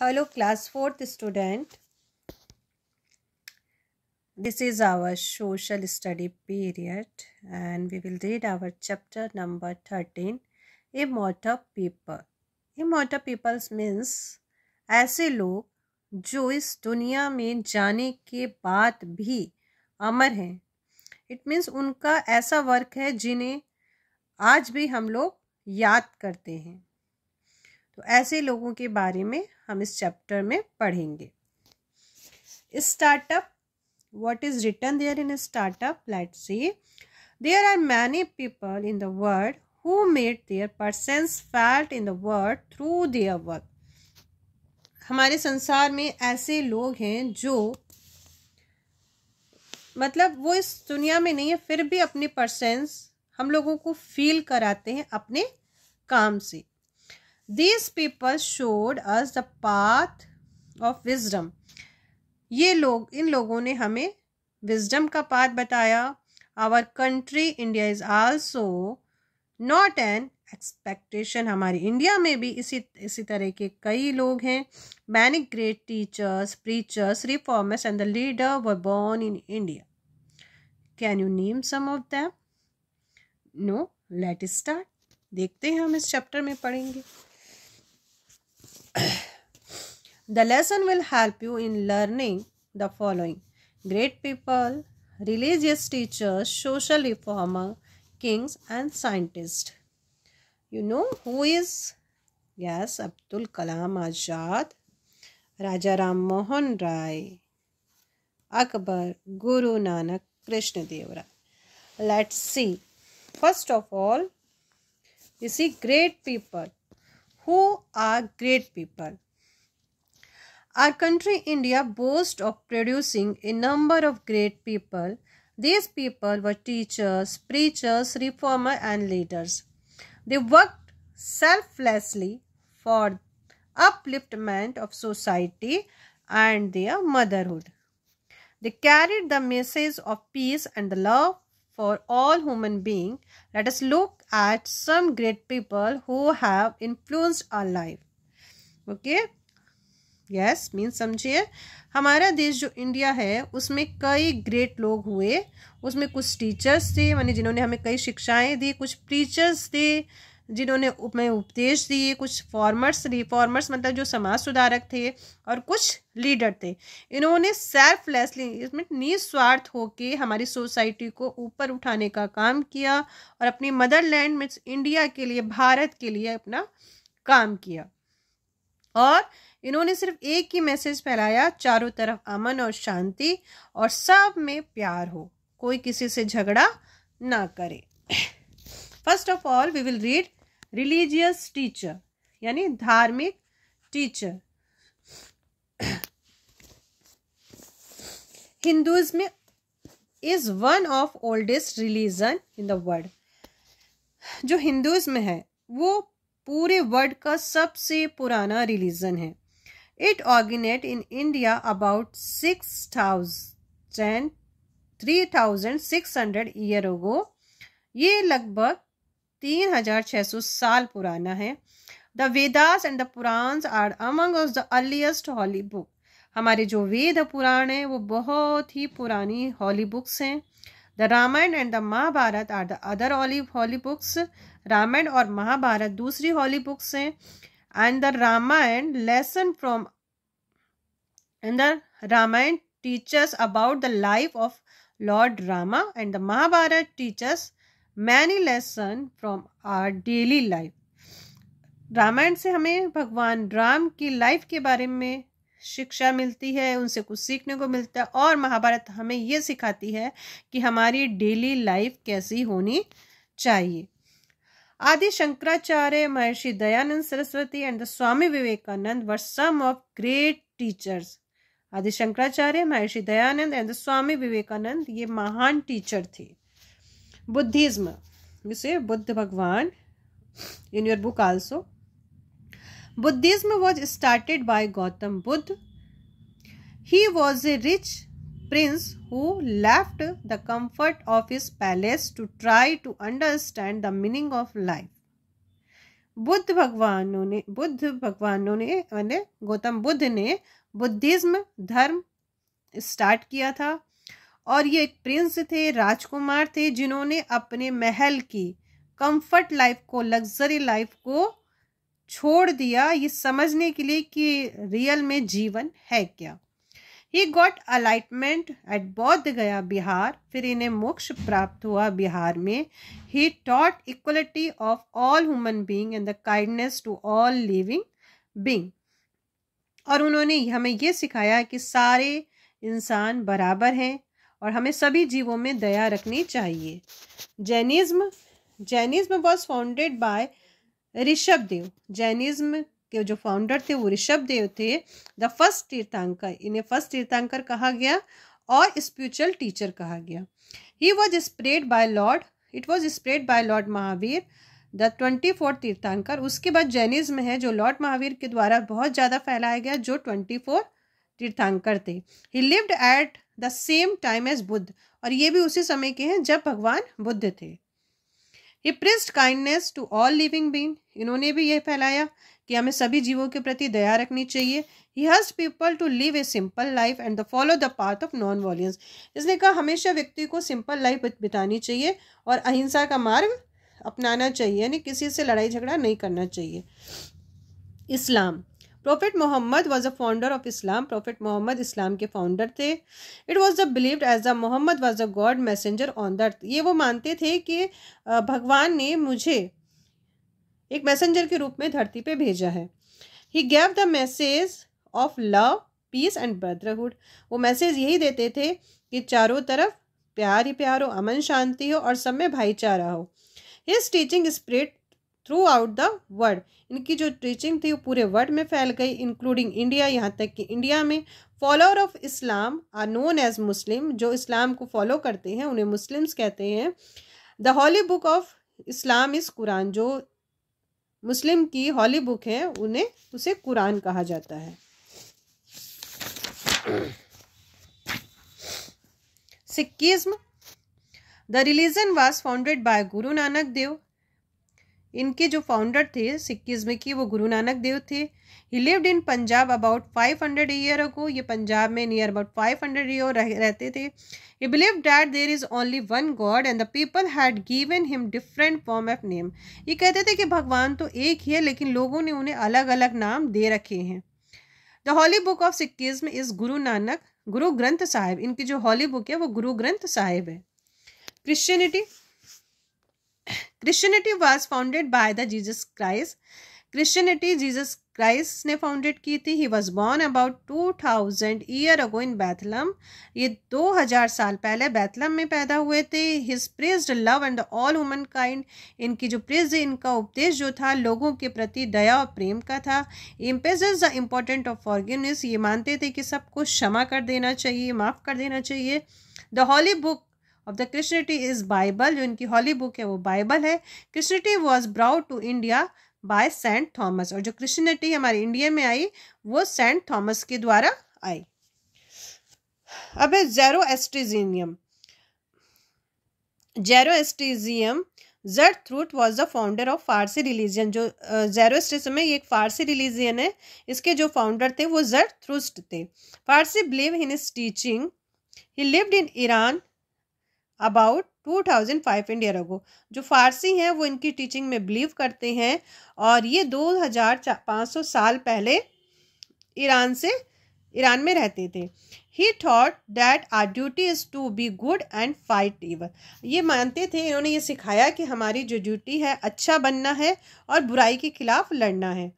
Hello class fourth student this is our social study period and we will read our chapter number thirteen a immortal people a immortal peoples means ऐसे लोग जो इस दुनिया में जाने के बाद भी अमर हैं इट मीन्स उनका ऐसा वर्क है जिन्हें आज भी हम लोग याद करते हैं तो ऐसे लोगों के बारे में हम इस चैप्टर में पढ़ेंगे startup what is written there in startup let see there are many people in the world who made their presence felt in the world through their work हमारे संसार में ऐसे लोग हैं जो मतलब वो इस दुनिया में नहीं है फिर भी अपने पर्सन हम लोगों को फील कराते हैं अपने काम से these people showed us the path of wisdom ये लोग इन लोगों ने हमें विजडम का पाथ बताया our country India is also not an expectation हमारे इंडिया में भी इसी इसी तरह के कई लोग हैं many great teachers preachers reformers and the leader were born in India can you name some of them no let start देखते हैं हम इस चैप्टर में पढ़ेंगे the lesson will help you in learning the following great people, religious teachers, social reformer, kings, and scientists. You know who is? Yes, Abdul Kalam Azad, Raja Ram Mohan Rai, Akbar, Guru Nanak, Krishna Devra. Let's see. First of all, you see great people who are great people. Our country India boasts of producing a number of great people. These people were teachers, preachers, reformers and leaders. They worked selflessly for upliftment of society and their motherhood. They carried the message of peace and the love for all human beings. Let us look at some great people who have influenced our life okay yes mean समझिए हमारा देश जो India है उसमें कई great लोग हुए उसमें कुछ टीचर्स थे मानी जिन्होंने हमें कई शिक्षाएं दी कुछ प्रीचर्स थे जिन्होंने उपमें उपदेश दिए कुछ फॉर्मर्स रिफॉर्मर्स मतलब जो समाज सुधारक थे और कुछ लीडर थे इन्होंने सेल्फलेसली इसमें निस्वार्थ होकर हमारी सोसाइटी को ऊपर उठाने का काम किया और अपनी मदरलैंड में इंडिया के लिए भारत के लिए अपना काम किया और इन्होंने सिर्फ एक ही मैसेज फैलाया चारों तरफ अमन और शांति और सब में प्यार हो कोई किसी से झगड़ा ना करे first of all we will read religious teacher यानी धार्मिक teacher Hinduism is one of oldest religion in the world जो हिंदुज्म है वो पूरे वर्ल्ड का सबसे पुराना रिलीजन है it originate in India about six thousand three thousand six hundred year ये लगभग तीन हज़ार छः सौ साल पुराना है the Vedas and the Puranas are among the earliest holy book हमारे जो वेद पुराण हैं वो बहुत ही पुरानी हॉली बुक्स हैं the Ramayana and the Mahabharata are the other holy holy books Ramayana और महाभारत दूसरी हॉली बुक्स हैं and the Ramayana lesson from and the Ramayana teachers about the life of lord Rama and the Mahabharata teachers many lesson from our daily life Ramayana से हमें भगवान राम की life के बारे में शिक्षा मिलती है उनसे कुछ सीखने को मिलता है और महाभारत हमें ये सिखाती है कि हमारी डेली लाइफ कैसी होनी चाहिए Adi Shankaracharya Maharshi Dayanand Saraswati and the Swami Vivekananda were some of great teachers Adi Shankaracharya Maharshi Dayanand and the Swami Vivekananda ये महान टीचर थे बुद्धिज्म से बुद्ध भगवान in your book also Buddhism was started by Gautam Buddha he was a rich prince who left the comfort of his palace to try to understand the meaning of life Buddha भगवानों ने बुद्ध भगवानों ने मैंने गौतम बुद्ध ने बुद्धिज्म धर्म स्टार्ट किया था और ये एक प्रिंस थे राजकुमार थे जिन्होंने अपने महल की कंफर्ट लाइफ को लग्जरी लाइफ को छोड़ दिया ये समझने के लिए कि रियल में जीवन है क्या ही गॉट अलाइटमेंट एट बौद्ध गया बिहार फिर इन्हें मोक्ष प्राप्त हुआ बिहार में he taught equality of all human being and the kindness to all living being और उन्होंने हमें ये सिखाया कि सारे इंसान बराबर हैं और हमें सभी जीवों में दया रखनी चाहिए Jainism Jainism was founded by Rishabh Dev Jainism के जो फाउंडर थे वो ऋषभ देव थे द फर्स्ट तीर्थांकर इन्हें फर्स्ट तीर्थांकर कहा गया और स्पिरिचुअल टीचर कहा गया he was spread by lord it was spread by lord Mahavir the twenty fourth Tirthankar उसके बाद जैनिज्म है जो लॉर्ड महावीर के द्वारा बहुत ज़्यादा फैलाया गया जो ट्वेंटी फोर तीर्थांकर थे he lived at the same time as Buddha और ये भी उसी समय के हैं जब भगवान बुद्ध थे ये priest kindness to all living being इन्होंने भी यह फैलाया कि हमें सभी जीवों के प्रति दया रखनी चाहिए he has people to live a simple life and the follow the path of non violence इसने कहा हमेशा व्यक्ति को सिंपल लाइफ बितानी चाहिए और अहिंसा का मार्ग अपनाना चाहिए यानी किसी से लड़ाई झगड़ा नहीं करना चाहिए Islam prophet Mohammad was a founder of Islam prophet Mohammad Islam के फाउंडर थे it was the believed as a Mohammad was a God messenger on the earth ये वो मानते थे कि भगवान ने मुझे एक मैसेंजर के रूप में धरती पे भेजा है he gave the message of love peace and brotherhood वो मैसेज यही देते थे कि चारों तरफ प्यार ही प्यार हो अमन शांति हो और सब में भाईचारा हो his teaching spread throughout the world इनकी जो टीचिंग थी वो पूरे वर्ल्ड में फैल गई इंक्लूडिंग इंडिया यहाँ तक कि इंडिया में follower of Islam are known as Muslim जो इस्लाम को फॉलो करते हैं उन्हें मुस्लिम्स कहते हैं the holy book of Islam is Quran जो मुस्लिम की हॉली बुक है उन्हें उसे कुरान कहा जाता है Sikhism the religion was founded by Guru Nanak देव इनके जो फाउंडर थे सिक्किज्म की वो गुरु नानक देव थे he lived in Punjab about five hundred year को ये पंजाब में near about five hundred year रहते थे he believe that there is only one God and the people had given him different form of name ये कहते थे कि भगवान तो एक ही है लेकिन लोगों ने उन्हें अलग अलग नाम दे रखे हैं the holy book of Sikhism is Guru Nanak गुरु ग्रंथ साहिब इनकी जो हॉली बुक है वो गुरु ग्रंथ साहिब है Christianity Christianity was founded by the Jesus Christ Christianity Jesus Christ ने फाउंडेड की थी he was born about two thousand year ago in Bethlehem ये दो हजार साल पहले बैथलम में पैदा हुए थे his praise love and all woman kind इनकी जो प्रेज इनका उपदेश जो था लोगों के प्रति दया और प्रेम का था emphasis the important of forgiveness ये मानते थे कि सबको क्षमा कर देना चाहिए माफ़ कर देना चाहिए the holy book of the Christianity is Bible जो इनकी हॉली बुक है वो बाइबल है Christianity was brought to India by Saint Thomas और जो क्रिश्चनिटी हमारे इंडिया में आई वो सेंट थॉमस के द्वारा आई अब है Zoroastrianism Zoroastrianism Zarathustra was the founder of Parsi religion जो जेरो ये एक फारसी रिलीजियन है इसके जो फाउंडर थे वो जर्ट थ्रूस्ट थे Parsi believe in his teaching he lived in Iran about two thousand five year ago जो फारसी हैं वो इनकी टीचिंग में बिलीव करते हैं और ये दो हज़ार पाँच सौ साल पहले ईरान से ईरान में रहते थे he thought that our duty is to be good and fight even ये मानते थे इन्होंने ये सिखाया कि हमारी जो ड्यूटी है अच्छा बनना है और बुराई के खिलाफ लड़ना है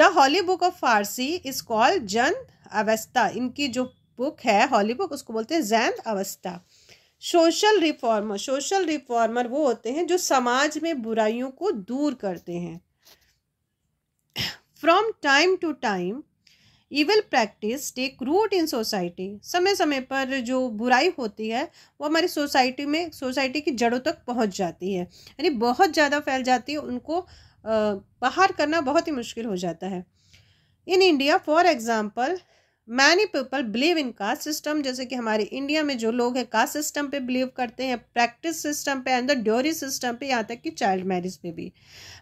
the holy book of Parsi is called Zend Avesta इनकी जो बुक है हॉली बुक उसको बोलते हैं जैन अवस्था सोशल रिफॉर्मर सोशल रिफॉर्मर वो होते हैं जो समाज में बुराइयों को दूर करते हैं from time to time evil practice take root in society समय समय पर जो बुराई होती है वो हमारी सोसाइटी में सोसाइटी की जड़ों तक पहुंच जाती है यानी बहुत ज़्यादा फैल जाती है उनको बाहर करना बहुत ही मुश्किल हो जाता है in India for example many people believe in caste system जैसे कि हमारे इंडिया में जो लोग हैं कास्ट सिस्टम पे बिलीव करते हैं प्रैक्टिस सिस्टम पे एंड द ड्योरी सिस्टम पे यहाँ तक कि चाइल्ड मैरिज पे भी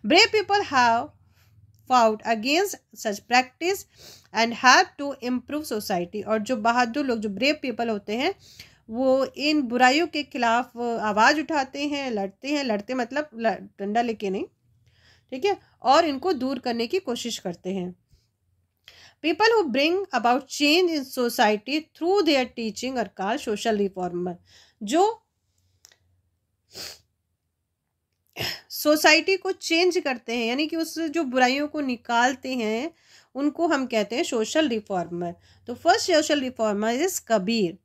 brave people have fought against such practice and have to improve society और जो बहादुर लोग जो ब्रेव पीपल होते हैं वो इन बुराइयों के खिलाफ आवाज़ उठाते हैं लड़ते हैं लड़ते मतलब डंडा लेके नहीं ठीक है और इनको दूर करने की कोशिश करते हैं people who bring about change in society through their teaching और कार सोशल रिफॉर्मर जो सोसाइटी को चेंज करते हैं यानी कि उस जो बुराइयों को निकालते हैं उनको हम कहते हैं सोशल रिफॉर्मर तो first social reformer is Kabir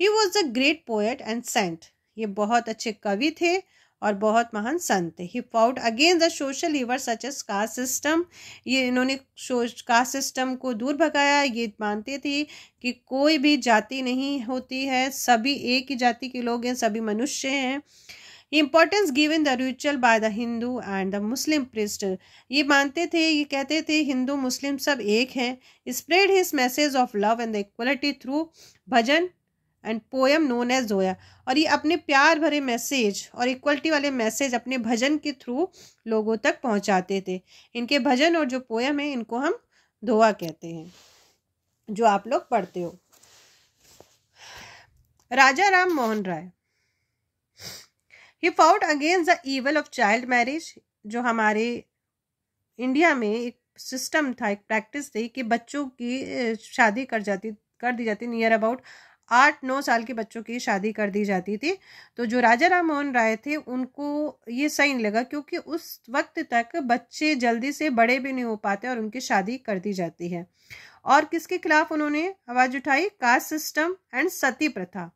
he was a great poet and saint ये बहुत अच्छे कवि थे और बहुत महान संत he fought again the social evil such as caste system ये इन्होंने कास्ट सिस्टम को दूर भगाया ये मानते थे कि कोई भी जाति नहीं होती है सभी एक ही जाति के लोग हैं सभी मनुष्य हैं importance given the ritual by the Hindu and the Muslim priest ये मानते थे ये कहते थे हिंदू मुस्लिम सब एक हैं spread his message of love and the equality through bhajan and poem known as जोया और ये अपने प्यार भरे मैसेज और इक्वलिटी वाले मैसेज अपने भजन के थ्रू लोगों तक पहुंचाते थे इनके भजन और जो पोएम है इनको हम धोआ कहते हैं जो आप लोग पढ़ते हो Raja Ram Mohan Roy he fought against the evil of child marriage जो हमारे इंडिया में एक सिस्टम था एक प्रैक्टिस थी कि बच्चों की शादी कर जाती कर दी जाती नियर अबाउट आठ नौ साल के बच्चों की शादी कर दी जाती थी तो जो राजा राम मोहन राय थे उनको ये सही नहीं लगा क्योंकि उस वक्त तक बच्चे जल्दी से बड़े भी नहीं हो पाते और उनकी शादी कर दी जाती है और किसके खिलाफ उन्होंने आवाज उठाई caste system and Sati pratha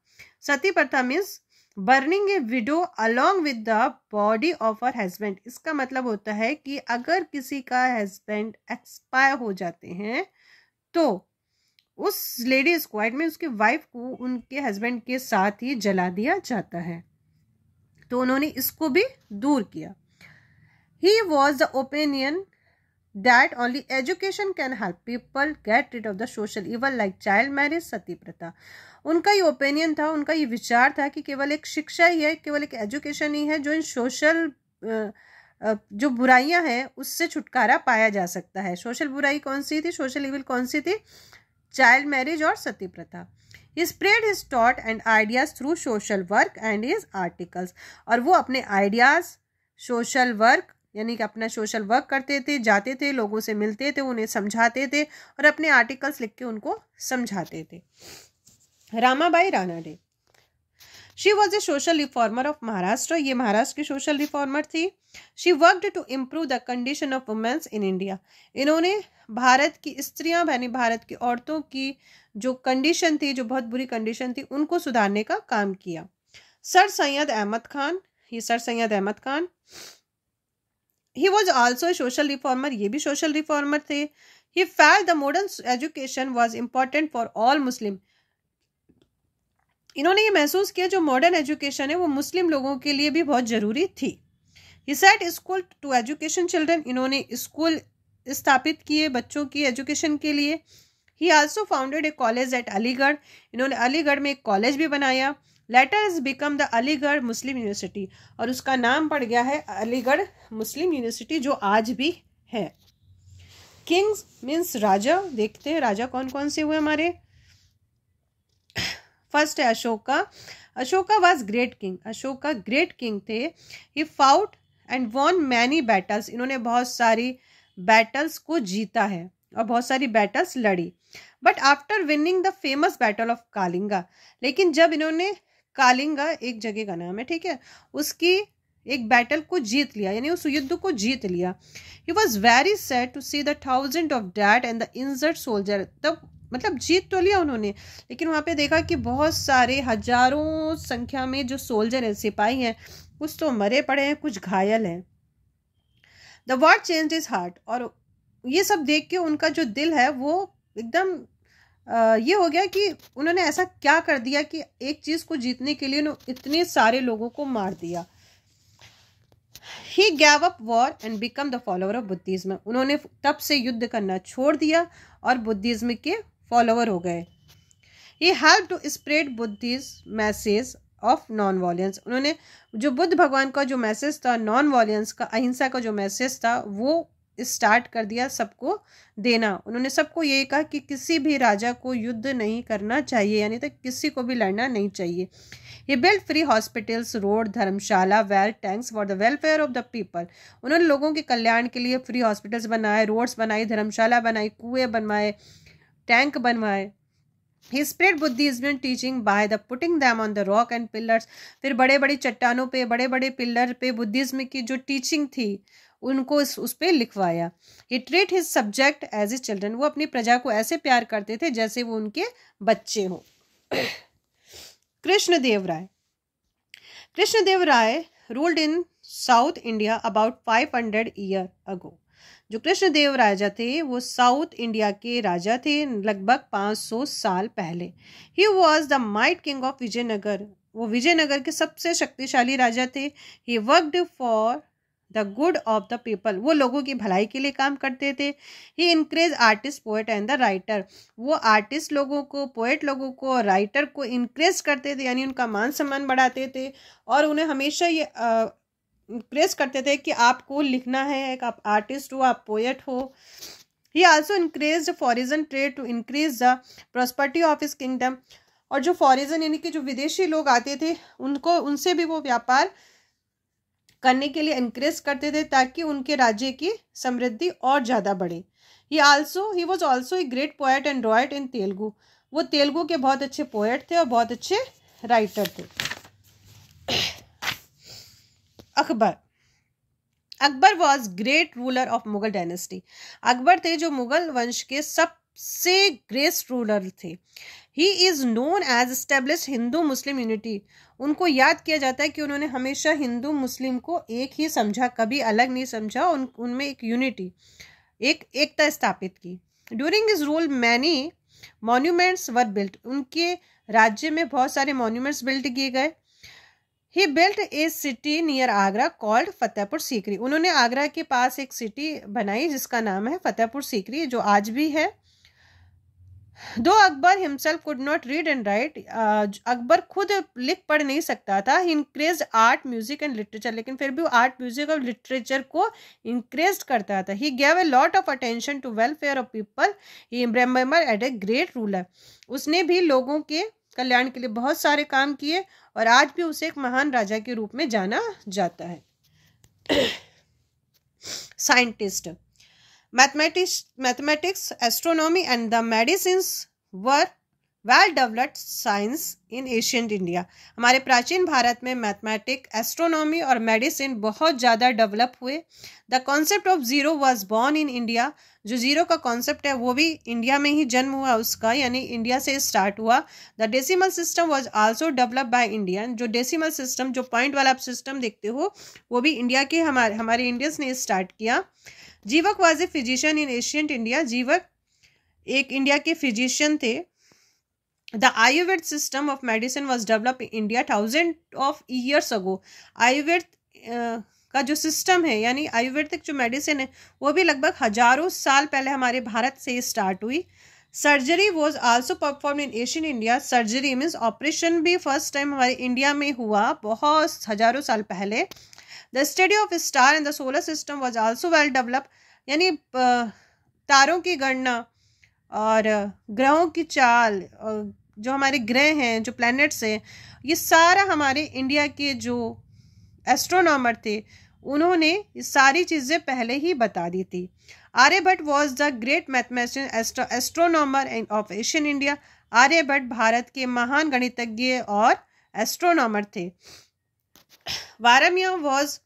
sati pratha means burning a widow along with the body of her husband इसका मतलब होता है कि अगर किसी का हस्बैंड एक्सपायर हो जाते हैं तो उस लेडी स्क्वाड में उसके वाइफ को उनके हस्बैंड के साथ ही जला दिया जाता है तो उन्होंने इसको भी दूर किया he was the opinion that only education can help people get rid of the social evil like child marriage sati pratha उनका ये ओपिनियन था उनका ये विचार था कि केवल एक शिक्षा ही है केवल एक एजुकेशन ही है जो इन सोशल जो बुराइयां हैं उससे छुटकारा पाया जा सकता है सोशल बुराई कौन सी थी सोशल इविल कौन सी थी चाइल्ड मैरिज और sati pratha spread his taught and ideas through social work and his articles और वो अपने आइडियाज सोशल वर्क यानी कि अपना सोशल वर्क करते थे जाते थे लोगों से मिलते थे उन्हें समझाते थे और अपने आर्टिकल्स लिख के उनको समझाते थे Ramabai Ranade she was a social reformer of Maharashtra ये महाराष्ट्र की सोशल रिफॉर्मर थी she worked to improve the condition of womens in India इन्होंने भारत की स्त्रियां यानी भारत की औरतों की जो कंडीशन थी जो बहुत बुरी कंडीशन थी उनको सुधारने का काम किया सर सैयद अहमद खान ये sir Sayyid Ahmad Khan he was also a social reformer ये भी सोशल रिफॉर्मर थे he felt the modern education was important for all Muslim इन्होंने ये महसूस किया जो मॉडर्न एजुकेशन है वो मुस्लिम लोगों के लिए भी बहुत ज़रूरी थी ये set school to education children इन्होंने स्कूल स्थापित किए बच्चों की एजुकेशन के लिए he also founded a college at Aligarh इन्होंने अलीगढ़ में एक कॉलेज भी बनाया later is become the Aligarh Muslim University और उसका नाम पड़ गया है अलीगढ़ मुस्लिम यूनिवर्सिटी जो आज भी है किंग्स मीन्स राजा देखते हैं राजा कौन कौन से हुए हमारे फर्स्ट है Ashoka Ashoka was great king Ashoka great king थे he fought and won many battles इन्होंने बहुत सारी बैटल्स को जीता है और बहुत सारी बैटल्स लड़ी but after winning the famous battle of Kalinga लेकिन जब इन्होंने कालिंगा एक जगह का नाम है ठीक है उसकी एक बैटल को जीत लिया यानी उस युद्ध को जीत लिया he was very sad to see the thousand of dead and the injured soldier तब मतलब जीत तो लिया उन्होंने लेकिन वहाँ पे देखा कि बहुत सारे हजारों संख्या में जो सोल्जर हैं सिपाही हैं कुछ तो मरे पड़े हैं कुछ घायल हैं the word change his heart और ये सब देख के उनका जो दिल है वो एकदम ये हो गया कि उन्होंने ऐसा क्या कर दिया कि एक चीज़ को जीतने के लिए उन्होंने इतने सारे लोगों को मार दिया he gave up war and become the follower of Buddhism उन्होंने तब से युद्ध करना छोड़ दिया और बुद्धिज़्म के फॉलोअर हो गए ये help to spread Buddhist message of non violence उन्होंने जो बुद्ध भगवान का जो मैसेज था नॉन वॉलियंस का अहिंसा का जो मैसेज था वो स्टार्ट कर दिया सबको देना उन्होंने सबको ये कहा कि किसी भी राजा को युद्ध नहीं करना चाहिए यानी तो किसी को भी लड़ना नहीं चाहिए ये build free hospitals road dharamshala well tanks for the welfare of the people उन्होंने लोगों के कल्याण के लिए फ्री हॉस्पिटल्स बनाए रोड्स बनाई धर्मशाला बनाई कुएँ बनवाए टैंक बनवाए he spread Buddhism teaching by the putting them on the rock and pillars फिर बड़े बड़ी चट्टानों पे बड़े बड़े पिलर पे बुद्धिज्म की जो टीचिंग थी उनको इस उस पर लिखवाया he treat his subject as a children वो अपनी प्रजा को ऐसे प्यार करते थे जैसे वो उनके बच्चे हों Krishnadev Rai Krishnadev Rai ruled in South India about five hundred year ago जो कृष्णदेव राजा थे वो साउथ इंडिया के राजा थे लगभग 500 साल पहले he was the might king of Vijayanagar वो विजयनगर के सबसे शक्तिशाली राजा थे he worked for the good of the people वो लोगों की भलाई के लिए काम करते थे he encourage artist poet and the writer वो आर्टिस्ट लोगों को पोएट लोगों को राइटर को इंक्रेज करते थे यानी उनका मान सम्मान बढ़ाते थे और उन्हें हमेशा ये प्रेस करते थे कि आपको लिखना है एक आप आर्टिस्ट हो आप पोएट हो he also encourage foreign trade to increase the prosperity of his kingdom और जो फॉरिजन यानी कि जो विदेशी लोग आते थे उनको उनसे भी वो व्यापार करने के लिए इंक्रेज करते थे ताकि उनके राज्य की समृद्धि और ज़्यादा बढ़े he also he was also a great poet and wrote in Telugu वो तेलुगू के बहुत अच्छे पोएट थे और बहुत अच्छे राइटर थे Akbar Akbar was great ruler of Mughal dynasty Akbar थे जो मुगल वंश के सबसे ग्रेस्ट रूलर थे he is known as establish Hindu Muslim unity उनको याद किया जाता है कि उन्होंने हमेशा हिंदू मुस्लिम को एक ही समझा कभी अलग नहीं समझा उन उनमें एक यूनिटी एक एकता स्थापित की during his rule many monuments were built उनके राज्य में बहुत सारे मॉन्यूमेंट्स बिल्ट किए गए he built a city near Agra called Fatehpur Sikri उन्होंने आगरा के पास एक सिटी बनाई जिसका नाम है फतेहपुर सीकरी जो आज भी है दो Akbar himself could not read and write Akbar खुद लिख पढ़ नहीं सकता था he encourage art music and literature लेकिन फिर भी आर्ट म्यूजिक और लिटरेचर को इंक्रेज करता था he gave a lot of attention to welfare of people he remember at a great ruler उसने भी लोगों के कल्याण के लिए बहुत सारे काम किए और आज भी उसे एक महान राजा के रूप में जाना जाता है scientist mathematics mathematics astronomy and the medicine were well developed science in ancient India हमारे प्राचीन भारत में मैथमेटिक एस्ट्रोनॉमी और मेडिसिन बहुत ज़्यादा डेवलप हुए the concept of zero was born in India जो ज़ीरो का कॉन्सेप्ट है वो भी इंडिया में ही जन्म हुआ उसका यानी इंडिया से स्टार्ट हुआ the decimal system was also develop by Indian जो डेसिमल सिस्टम जो पॉइंट वाला आप सिस्टम देखते हो वो भी इंडिया के हमारे हमारे इंडियंस ने स्टार्ट किया Jivaka was a physician in ancient India Jivaka एक इंडिया के फिजिशियन थे the ayurved system of medicine was developed in india thousand of years ago ayurved uh, का जो सिस्टम है यानी आयुर्वेदिक जो मेडिसिन है वो भी लगभग हजारों साल पहले हमारे भारत से स्टार्ट हुई surgery was also perform in Asian India surgery means operation भी फर्स्ट टाइम हमारे इंडिया में हुआ बहुत हजारों साल पहले the study of star and the solar system was also well develop यानी तारों की गणना और ग्रहों की चाल जो हमारे ग्रह हैं जो प्लैनेट्स हैं ये सारा हमारे इंडिया के जो एस्ट्रोनॉमर थे उन्होंने ये सारी चीज़ें पहले ही बता दी थी Aryabhata was the great mathematician astronomer of Asian India Aryabhata Bharat के महान गणितज्ञ और एस्ट्रोनॉमर थे Varahamihira was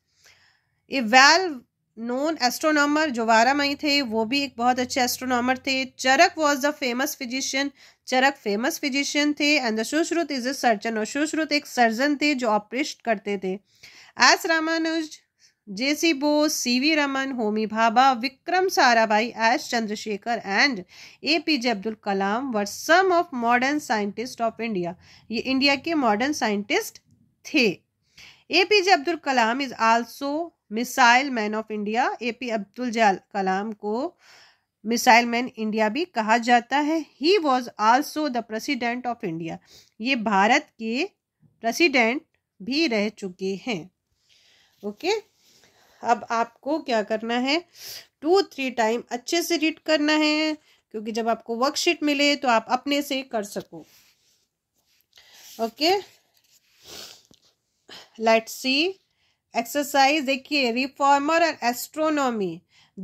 a well known astronomer जो मई थे वो भी एक बहुत अच्छे एस्ट्रोनॉमर थे Charak was the famous physician Charak famous physician थे and the Sushruta is a surgeon और सुश्रुत एक सर्जन थे जो ऑपरेट करते थे S Ramanujan J C Bose C V Raman Homi Bhabha Vikram Sarabhai S Chandrasekhar and A P J Abdul Kalam were some of modern scientist of India ये India के modern scientist थे A P J Abdul Kalam is also missile man of India A P Abdul जल कलाम को missile man India भी कहा जाता है he was also the president of India ये भारत के प्रेसिडेंट भी रह चुके हैं ओके okay? अब आपको क्या करना है टू थ्री टाइम अच्छे से रीड करना है क्योंकि जब आपको वर्कशीट मिले तो आप अपने से कर सको ओके लेट्स सी exercise देखिए reformer and astronomy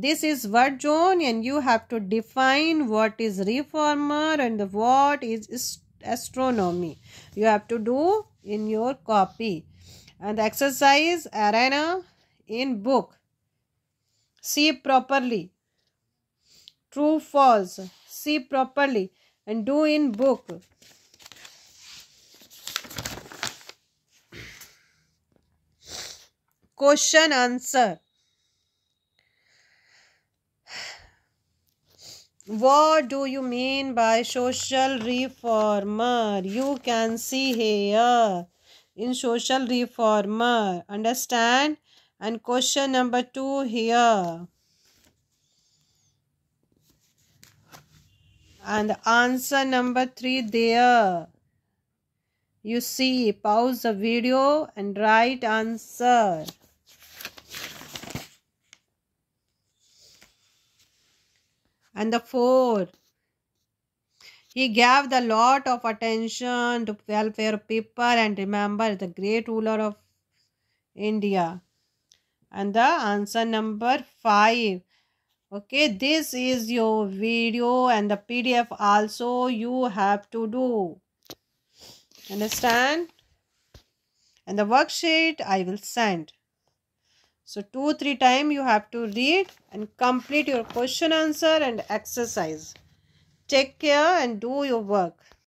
this is word zone and you have to define what is reformer and the what is astronomy you have to do in your copy and the exercise arena in book see properly true false see properly and do in book question answer what do you mean by social reformer you can see here in social reformer understand and question number 2 here and answer number 3 there you see pause the video and write answer and the four he gave the lot of attention to welfare people and remember the great ruler of india and the answer number 5 okay this is your video and the pdf also you have to do understand and the worksheet i will send so, two, three time you have to read and complete your question answer and exercise. Take care and do your work.